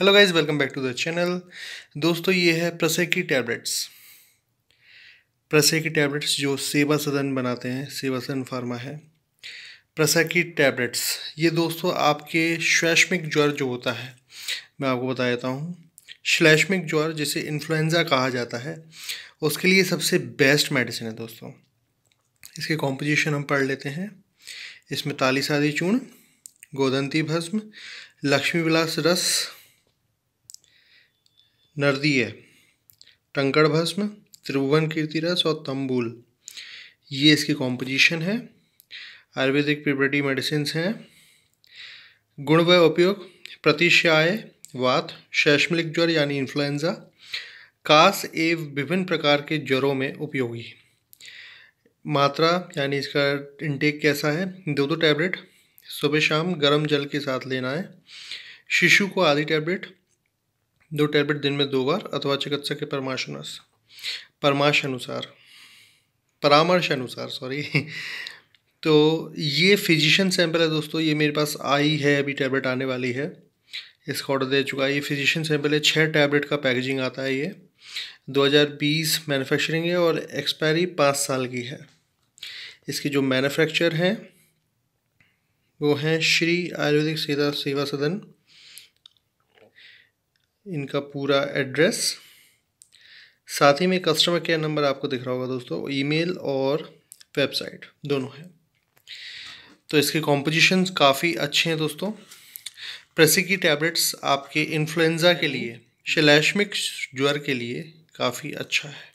hello guys welcome back to the channel दोस्तों ये है प्रसे की टैबलेट्स प्रसे की टैबलेट्स जो सेवा सदन बनाते हैं सेवा सदन फार्मा है प्रसा की टैबलेट्स ये दोस्तों आपके श्लैष्मिक ज्वर जो होता है मैं आपको बता देता हूँ श्लैष्मिक ज्वर जिसे इन्फ्लुएंजा कहा जाता है उसके लिए सबसे बेस्ट मेडिसिन है दोस्तों इसके कॉम्पोजिशन हम पढ़ लेते हैं इसमें ताली सादी चूर्ण गोदंती भस्म लक्ष्मी विलास रस है टंकड़ भस्म त्रिभुवन कीर्तिरस और तंबूल ये इसकी कॉम्पोजिशन है आयुर्वेदिक प्रिपरेटरी मेडिसिन हैं गुण व उपयोग प्रतिशाय वात शैश्मिक ज्वर यानी इन्फ्लुएंजा कास एव विभिन्न प्रकार के ज्वरों में उपयोगी मात्रा यानी इसका इनटेक कैसा है दो दो टैबलेट सुबह शाम गर्म जल के साथ लेना है शिशु को आधी टैबलेट दो टैबलेट दिन में दो बार अथवा चिकित्सक के परामर्श परमाश अनुसार परामर्श अनुसार सॉरी तो ये फिजिशियन सैंपल है दोस्तों ये मेरे पास आई है अभी टैबलेट आने वाली है इसका ऑर्डर दे चुका है ये फिजिशियन सैंपल है छः टैबलेट का पैकेजिंग आता है ये 2020 मैन्युफैक्चरिंग है और एक्सपायरी पाँच साल की है इसकी जो मैन्युफैक्चर हैं वो हैं श्री आयुर्वेदिक सेवा सेवा सदन इनका पूरा एड्रेस साथ ही में कस्टमर केयर नंबर आपको दिख रहा होगा दोस्तों ईमेल और वेबसाइट दोनों हैं तो इसके कॉम्पोजिशन काफ़ी अच्छे हैं दोस्तों प्रेसी की टैबलेट्स आपके इन्फ्लुएंज़ा के लिए शलैशमिक ज्वर के लिए काफ़ी अच्छा है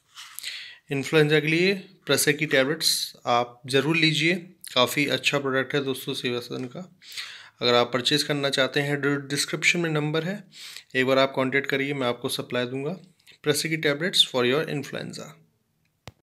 इन्फ्लुएंजा के लिए प्रेसिकी की टैबलेट्स आप ज़रूर लीजिए काफ़ी अच्छा प्रोडक्ट है दोस्तों सेवा सदन का अगर आप परचेज़ करना चाहते हैं डिस्क्रिप्शन में नंबर है एक बार आप कॉन्टेक्ट करिए मैं आपको सप्लाई दूंगा प्रेसिकी टैबलेट्स फॉर योर इन्फ्लुएंजा